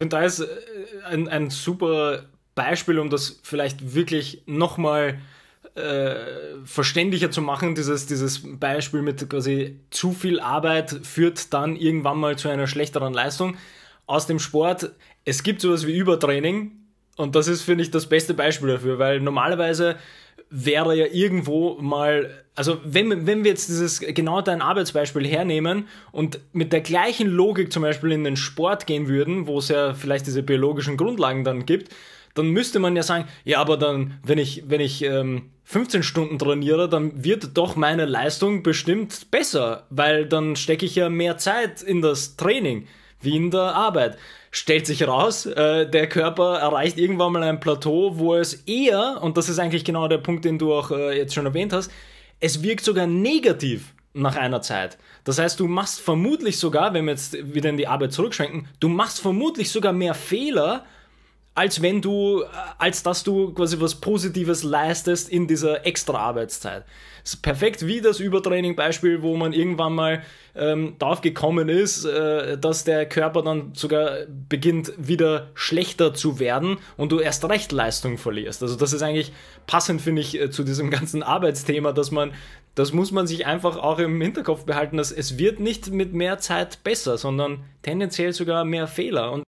Und da ist äh, ein, ein super Beispiel, um das vielleicht wirklich nochmal äh, verständlicher zu machen, dieses, dieses Beispiel mit quasi zu viel Arbeit führt dann irgendwann mal zu einer schlechteren Leistung. Aus dem Sport, es gibt sowas wie Übertraining und das ist, finde ich, das beste Beispiel dafür, weil normalerweise wäre ja irgendwo mal, also wenn, wenn wir jetzt dieses genau dein Arbeitsbeispiel hernehmen und mit der gleichen Logik zum Beispiel in den Sport gehen würden, wo es ja vielleicht diese biologischen Grundlagen dann gibt, dann müsste man ja sagen, ja, aber dann, wenn ich, wenn ich ähm, 15 Stunden trainiere, dann wird doch meine Leistung bestimmt besser, weil dann stecke ich ja mehr Zeit in das Training wie in der Arbeit. Stellt sich raus, äh, der Körper erreicht irgendwann mal ein Plateau, wo es eher, und das ist eigentlich genau der Punkt, den du auch äh, jetzt schon erwähnt hast, es wirkt sogar negativ nach einer Zeit. Das heißt, du machst vermutlich sogar, wenn wir jetzt wieder in die Arbeit zurückschwenken, du machst vermutlich sogar mehr Fehler, als wenn du, äh, als dass du quasi was Positives leistest in dieser extra Arbeitszeit. Ist perfekt wie das Übertraining-Beispiel, wo man irgendwann mal ähm, darauf gekommen ist, äh, dass der Körper dann sogar beginnt, wieder schlechter zu werden und du erst recht Leistung verlierst. Also, das ist eigentlich passend, finde ich, äh, zu diesem ganzen Arbeitsthema, dass man, das muss man sich einfach auch im Hinterkopf behalten, dass es wird nicht mit mehr Zeit besser, sondern tendenziell sogar mehr Fehler. Und